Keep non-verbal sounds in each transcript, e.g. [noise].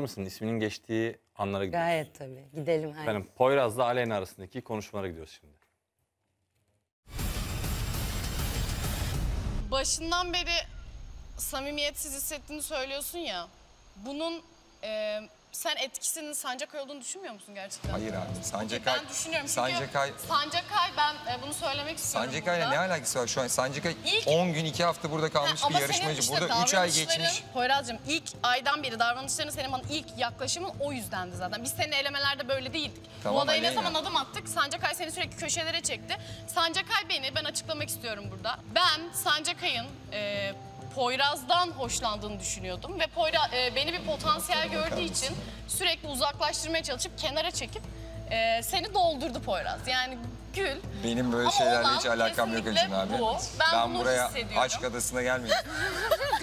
mısın? İsminin geçtiği anlara gidiyoruz. Gayet tabii. Gidelim. Hayır. Efendim Poyraz'la Aleyna arasındaki konuşmalara gidiyoruz şimdi. Başından beri samimiyetsiz hissettiğini söylüyorsun ya. Bunun e, sen etkisinin Sancakay olduğunu düşünmüyor musun gerçekten? Hayır abi. Sancakay. Ben düşünüyorum Sancakay, çünkü Sancakay ben e, bunu söylemek istiyorum Sancakay'la ne alakası var şu an? Sancakay İlk- 10 gün 2 hafta burada kalmış bir yarışmacı. burada 3 ay geçmiş. Poyraz'cığım ilk aydan beri davranışların senin bana ilk yaklaşımın o yüzdendi zaten. Biz seninle elemelerde böyle değildik. Tamam, Bu adaya ne Aleyna. zaman adım attık? Sancakay seni sürekli köşelere çekti. Sancakay beni ben açıklamak istiyorum burada. Ben Sancakay'ın e, Poyraz'dan hoşlandığını düşünüyordum. Ve Poyra e, beni bir potansiyel gördüğü için sürekli uzaklaştırmaya çalışıp kenara çekip e, seni doldurdu Poyraz. Yani gül. Benim böyle Ama şeylerle hiç alakam yok kesinlikle Acun abi. bu. Ben bunu buraya aşk adasına gelmiyorum. [laughs]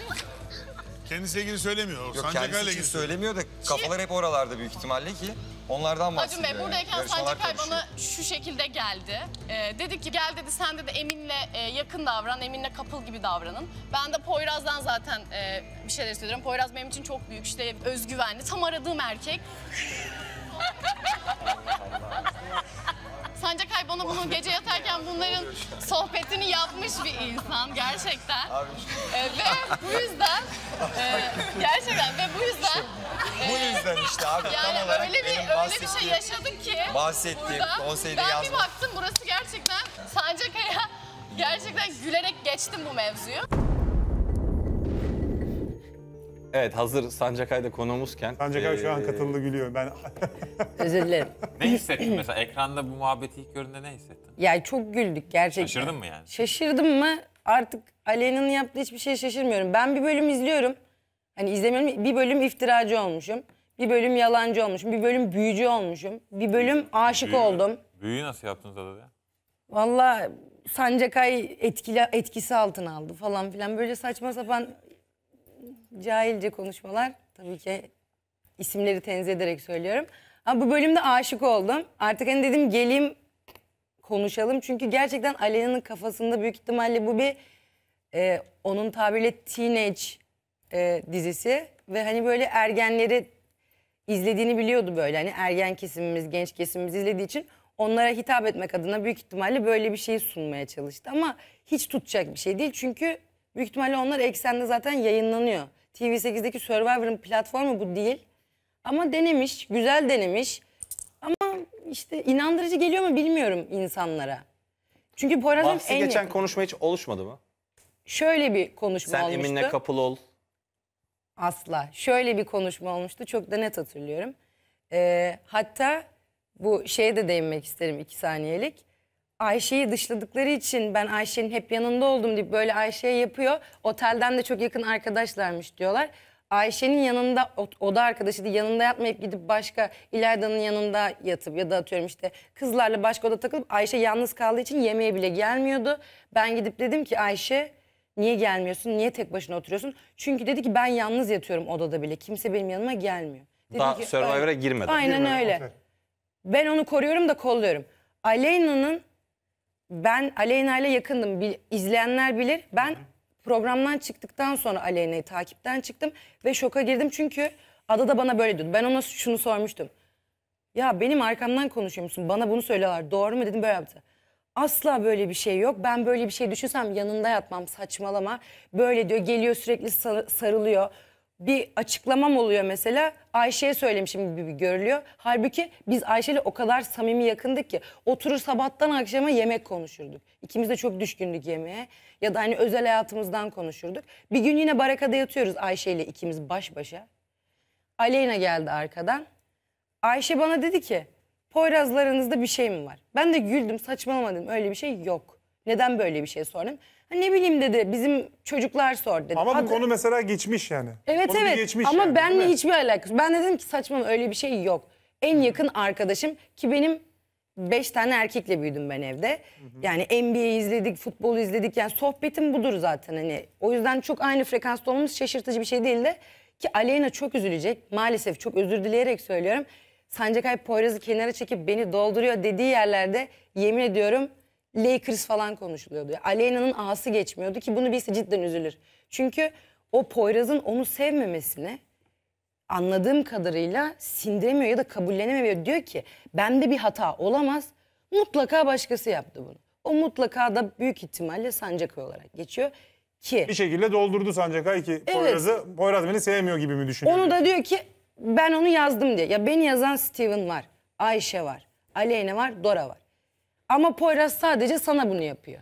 Kendisiyle ilgili söylemiyor. Yok Sancakar'la kendisi ilgili için söylemiyor da kafalar hep oralarda büyük ihtimalle ki. Onlardan bahsediyor. Acun Bey buradayken Yarışmalar Sancakay karışıyor. bana şu şekilde geldi. Ee, dedi ki gel dedi sen de Emin'le e, yakın davran, Emin'le kapıl gibi davranın. Ben de Poyraz'dan zaten e, bir şeyler söylüyorum. Poyraz benim için çok büyük işte özgüvenli, tam aradığım erkek. [laughs] zaten bunların sohbetini yapmış bir insan gerçekten. Ee, ve bu yüzden e, gerçekten ve bu yüzden Bu e, yüzden işte abi yani tam olarak öyle bir benim öyle bir şey bahsettiğim- yaşadık ki bahsettiğim burada konseyde ben bir baktım burası gerçekten Sancakaya gerçekten gülerek geçtim bu mevzuyu. Evet hazır Sancakay'da konuğumuzken. Sancakay şu an katıldı gülüyor. Ben [laughs] Özür dilerim. Ne hissettin mesela? Ekranda bu muhabbeti ilk göründe ne hissettin? Yani çok güldük gerçekten. Şaşırdın mı yani? Şaşırdım mı? Artık Aleyna'nın yaptığı hiçbir şey şaşırmıyorum. Ben bir bölüm izliyorum. Hani izlemiyorum. Bir bölüm iftiracı olmuşum. Bir bölüm yalancı olmuşum. Bir bölüm büyücü olmuşum. Bir bölüm aşık Büyü- oldum. Büyüyü nasıl yaptınız adada ya? Valla Sancakay etkili, etkisi altına aldı falan filan. Böyle saçma sapan cahilce konuşmalar tabii ki isimleri tenzih ederek söylüyorum. Ama bu bölümde aşık oldum. Artık hani dedim geleyim konuşalım. Çünkü gerçekten Aleyna'nın kafasında büyük ihtimalle bu bir e, onun tabiriyle teenage e, dizisi. Ve hani böyle ergenleri izlediğini biliyordu böyle. Hani ergen kesimimiz, genç kesimimiz izlediği için onlara hitap etmek adına büyük ihtimalle böyle bir şey sunmaya çalıştı. Ama hiç tutacak bir şey değil. Çünkü büyük ihtimalle onlar eksende zaten yayınlanıyor. TV8'deki Survivor'ın platformu bu değil. Ama denemiş, güzel denemiş. Ama işte inandırıcı geliyor mu bilmiyorum insanlara. Çünkü Poyraz'ın Bahsi en geçen konuşma hiç oluşmadı mı? Şöyle bir konuşma Sen olmuştu. Sen Emin'le kapılı ol. Asla. Şöyle bir konuşma olmuştu. Çok da net hatırlıyorum. Ee, hatta bu şeye de değinmek isterim iki saniyelik. Ayşe'yi dışladıkları için ben Ayşe'nin hep yanında oldum deyip böyle Ayşe'ye yapıyor. Otelden de çok yakın arkadaşlarmış diyorlar. Ayşe'nin yanında oda da arkadaşı değil yanında yatmayıp gidip başka İlayda'nın yanında yatıp ya da atıyorum işte kızlarla başka oda takılıp Ayşe yalnız kaldığı için yemeğe bile gelmiyordu. Ben gidip dedim ki Ayşe niye gelmiyorsun niye tek başına oturuyorsun? Çünkü dedi ki ben yalnız yatıyorum odada bile kimse benim yanıma gelmiyor. Dedim Daha Survivor'a girmeden. Aynen öyle. Ben onu koruyorum da kolluyorum. Aleyna'nın ben Aleyna ile yakındım. Bil, izleyenler bilir. Ben programdan çıktıktan sonra Aleyna'yı takipten çıktım ve şoka girdim çünkü Ada da bana böyle diyordu. Ben ona şunu sormuştum. Ya benim arkamdan konuşuyor musun? Bana bunu söylüyorlar. Doğru mu dedim böyle yaptı. Asla böyle bir şey yok. Ben böyle bir şey düşünsem yanında yatmam saçmalama. Böyle diyor geliyor sürekli sarılıyor bir açıklamam oluyor mesela Ayşe'ye söylemişim gibi görülüyor. Halbuki biz Ayşe'yle o kadar samimi yakındık ki oturur sabahtan akşama yemek konuşurduk. İkimiz de çok düşkündük yemeğe ya da hani özel hayatımızdan konuşurduk. Bir gün yine barakada yatıyoruz Ayşe'yle ikimiz baş başa. Aleyna geldi arkadan. Ayşe bana dedi ki Poyrazlarınızda bir şey mi var? Ben de güldüm saçmalamadım öyle bir şey yok. Neden böyle bir şey sordum ne bileyim dedi bizim çocuklar sor dedi. Ama bu Hadi- konu mesela geçmiş yani. Evet Konu evet geçmiş ama yani, benle hiçbir alakası. Ben dedim ki saçmalama öyle bir şey yok. En yakın arkadaşım ki benim 5 tane erkekle büyüdüm ben evde. Yani NBA izledik, futbol izledik. Yani sohbetim budur zaten hani. O yüzden çok aynı frekansta olmamız şaşırtıcı bir şey değil de ki Aleyna çok üzülecek. Maalesef çok özür dileyerek söylüyorum. Sancakay Poyraz'ı kenara çekip beni dolduruyor dediği yerlerde yemin ediyorum Lakers falan konuşuluyordu. Aleyna'nın ağası geçmiyordu ki bunu bilse cidden üzülür. Çünkü o Poyraz'ın onu sevmemesini anladığım kadarıyla sindiremiyor ya da kabullenemiyor. Diyor ki bende bir hata olamaz. Mutlaka başkası yaptı bunu. O mutlaka da büyük ihtimalle Sancakay olarak geçiyor ki. Bir şekilde doldurdu Sancakay ki evet. Poyraz'ı Poyraz beni sevmiyor gibi mi düşünüyor? Onu da diyor ki ben onu yazdım diye. Ya beni yazan Steven var, Ayşe var, Aleyna var, Dora var. Ama Poyraz sadece sana bunu yapıyor.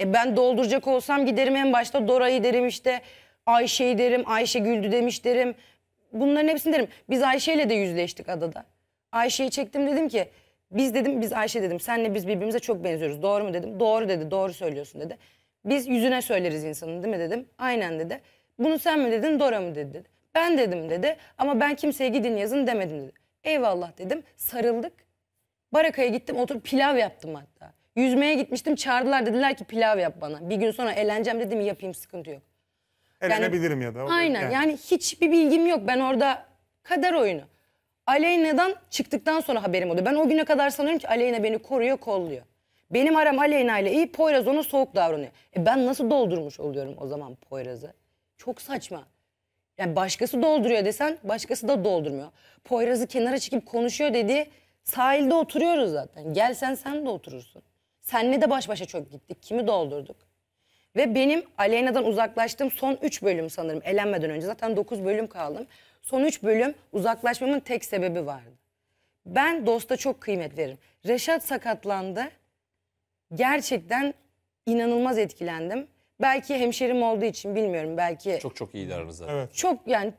E ben dolduracak olsam giderim en başta Dora'yı derim işte Ayşe'yi derim, Ayşe güldü demiş derim. Bunların hepsini derim. Biz Ayşe'yle de yüzleştik adada. Ayşe'yi çektim dedim ki biz dedim biz Ayşe dedim senle biz birbirimize çok benziyoruz doğru mu dedim. Doğru dedi doğru söylüyorsun dedi. Biz yüzüne söyleriz insanın değil mi dedim. Aynen dedi. Bunu sen mi dedin Dora mı dedi. Ben dedim dedi ama ben kimseye gidin yazın demedim dedi. Eyvallah dedim sarıldık Barakaya gittim oturup pilav yaptım hatta. Yüzmeye gitmiştim çağırdılar dediler ki pilav yap bana. Bir gün sonra eğleneceğim dedim yapayım sıkıntı yok. Elenebilirim yani, ya da. O aynen yani. yani hiçbir bilgim yok ben orada kader oyunu. Aleyna'dan çıktıktan sonra haberim oldu. Ben o güne kadar sanıyorum ki Aleyna beni koruyor kolluyor. Benim aram Aleyna ile iyi Poyraz ona soğuk davranıyor. E ben nasıl doldurmuş oluyorum o zaman Poyraz'ı? Çok saçma. Yani başkası dolduruyor desen başkası da doldurmuyor. Poyraz'ı kenara çekip konuşuyor dedi. Sahilde oturuyoruz zaten. Gelsen sen de oturursun. Senle de baş başa çok gittik. Kimi doldurduk. Ve benim Aleyna'dan uzaklaştığım son 3 bölüm sanırım elenmeden önce. Zaten 9 bölüm kaldım. Son 3 bölüm uzaklaşmamın tek sebebi vardı. Ben dosta çok kıymet veririm. Reşat sakatlandı. Gerçekten inanılmaz etkilendim. Belki hemşerim olduğu için bilmiyorum. Belki Çok çok iyi aranızda. Evet. çok yani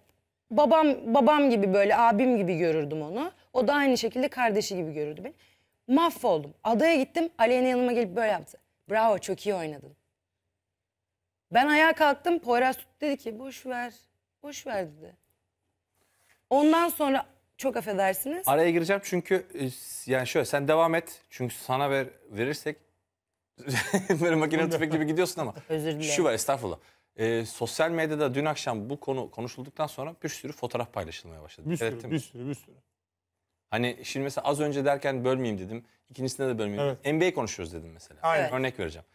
babam babam gibi böyle abim gibi görürdüm onu. O da aynı şekilde kardeşi gibi görürdü beni. Mahvoldum. Adaya gittim. Aleyna yanıma gelip böyle yaptı. Bravo çok iyi oynadın. Ben ayağa kalktım. Poyraz dedi ki boş ver. Boş ver dedi. Ondan sonra çok affedersiniz. Araya gireceğim çünkü e, yani şöyle sen devam et. Çünkü sana ver, verirsek [laughs] böyle makine tüfek gibi gidiyorsun ama. Özür dilerim. Şu var estağfurullah e, sosyal medyada dün akşam bu konu konuşulduktan sonra bir sürü fotoğraf paylaşılmaya başladı. Bir sürü, bir sürü, bir sürü. Hani şimdi mesela az önce derken bölmeyeyim dedim. İkincisinde de bölmeyeyim. Evet. NBA konuşuyoruz dedim mesela. Aynen. Örnek vereceğim.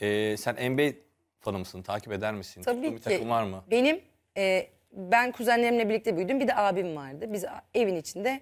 Ee, sen NBA fanı mısın? Takip eder misin? Tabii Tuttuğun ki. Bir takım var mı? Benim e, ben kuzenlerimle birlikte büyüdüm. Bir de abim vardı. Biz evin içinde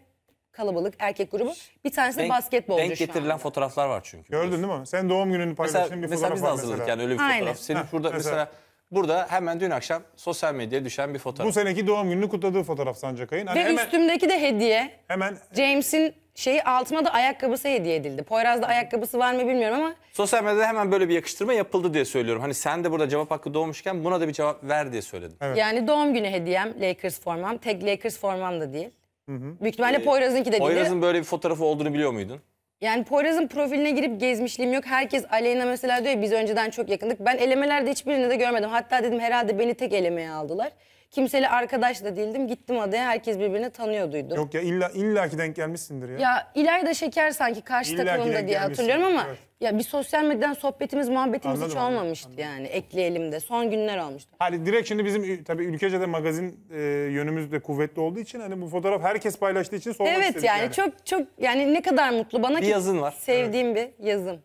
kalabalık erkek grubu. Bir tanesi de basketbolcu denk getirilen anda. fotoğraflar var çünkü. Gördün değil mi? Sen doğum gününü paylaştığın bir fotoğraf var mesela. Mesela biz de hazırladık yani öyle bir Aynen. fotoğraf. Senin ha, şurada mesela, mesela Burada hemen dün akşam sosyal medyaya düşen bir fotoğraf. Bu seneki doğum gününü kutladığı fotoğraf Sancakay'ın. Hani Ve hemen, üstümdeki de hediye. Hemen. James'in şeyi altıma da ayakkabısı hediye edildi. Poyraz'da ayakkabısı var mı bilmiyorum ama. Sosyal medyada hemen böyle bir yakıştırma yapıldı diye söylüyorum. Hani sen de burada cevap hakkı doğmuşken buna da bir cevap ver diye söyledim. Evet. Yani doğum günü hediyem Lakers formam. Tek Lakers formam da değil. Hı hı. Büyük ihtimalle ee, Poyraz'ınki de değil. Poyraz'ın böyle bir fotoğrafı olduğunu biliyor muydun? Yani Poyraz'ın profiline girip gezmişliğim yok. Herkes Aleyna mesela diyor ya, biz önceden çok yakındık. Ben elemelerde hiçbirini de görmedim. Hatta dedim herhalde beni tek elemeye aldılar. Kimseli arkadaş da değildim. Gittim adaya herkes birbirini tanıyor duydum. Yok ya illa illaki denk gelmişsindir ya. Ya İlayda Şeker sanki karşı İllaki takımda diye hatırlıyorum ama evet. ya bir sosyal medyadan sohbetimiz muhabbetimiz Anladım, hiç anladım, olmamıştı yani ekleyelim de. Son günler olmuştu. Hani direkt şimdi bizim tabii ülkece de magazin e, yönümüz de kuvvetli olduğu için hani bu fotoğraf herkes paylaştığı için sormak Evet istedik yani, çok çok yani ne kadar mutlu bana Bir ki yazın var. sevdiğim bir yazım.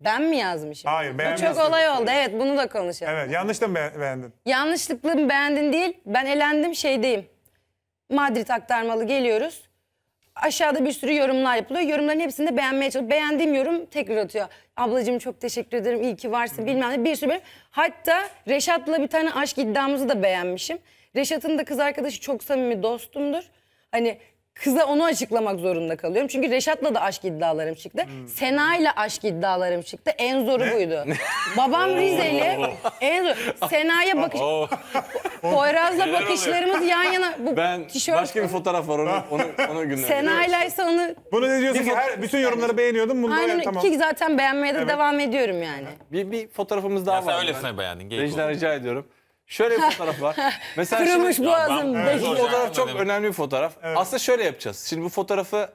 Ben mi yazmışım? Hayır Bu beğenmezsin. çok olay oldu. Evet bunu da konuşalım. Evet yanlış da mı beğendin? Yanlışlıkla mı beğendin değil. Ben elendim şeydeyim. Madrid aktarmalı geliyoruz. Aşağıda bir sürü yorumlar yapılıyor. Yorumların hepsini de beğenmeye çalışıyor. Beğendiğim yorum tekrar atıyor. Ablacığım çok teşekkür ederim. iyi ki varsın bilmem ne. Bir sürü benim. Hatta Reşat'la bir tane aşk iddiamızı da beğenmişim. Reşat'ın da kız arkadaşı çok samimi dostumdur. Hani kıza onu açıklamak zorunda kalıyorum. Çünkü Reşat'la da aşk iddialarım çıktı. Hmm. Sena'yla aşk iddialarım çıktı. En zoru ne? buydu. Babam Rizeli. en zor. Sena'ya bakış... Poyraz'la bakışlarımız yan yana. Bu ben tişört başka bir fotoğraf var onu onu onu günler. Sena'yla ise onu Bunu ne diyorsun ki her bütün yorumları beğeniyordum. Bunu Aynen, tamam. ki zaten beğenmeye de evet. devam ediyorum yani. Bir bir fotoğrafımız daha ya var. Sen öylesine beğendin. Rejiden rica ediyorum. Şöyle bir [laughs] fotoğraf var. Mesela Kırılmış şimdi, boğazım. Ya ben, evet, bu fotoğraf çok demek. önemli bir fotoğraf. Evet. Aslında şöyle yapacağız. Şimdi bu fotoğrafı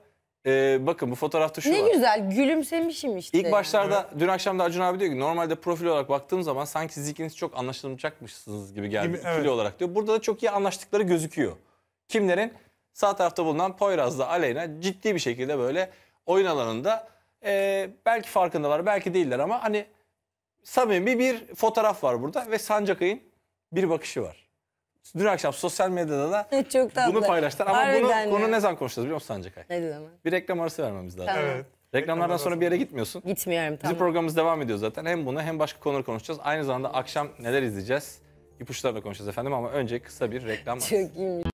e, bakın bu fotoğrafta şu ne var. Ne güzel gülümsemişim işte. İlk başlarda evet. dün akşam da Acun abi diyor ki normalde profil olarak baktığım zaman sanki siz ikiniz çok anlaşılmayacakmışsınız gibi geldi. Gibi, evet. olarak diyor. Burada da çok iyi anlaştıkları gözüküyor. Kimlerin? Sağ tarafta bulunan Poyraz'la Aleyna ciddi bir şekilde böyle oyun alanında e, belki farkındalar, belki değiller ama hani samimi bir fotoğraf var burada ve Sancakay'ın bir bakışı var. Dün akşam sosyal medyada da [laughs] Çok bunu paylaştılar ama bunu, konu ne zaman konuşacağız biliyor musun Sancakay? Ne dedim Bir reklam arası vermemiz lazım. Tamam. Evet. Reklamlardan sonra bir yere gitmiyorsun. Gitmiyorum Bizim tamam. programımız devam ediyor zaten. Hem bunu hem başka konuları konuşacağız. Aynı zamanda akşam neler izleyeceğiz? İpuçlarla konuşacağız efendim ama önce kısa bir reklam arası. Çok iyiymiş.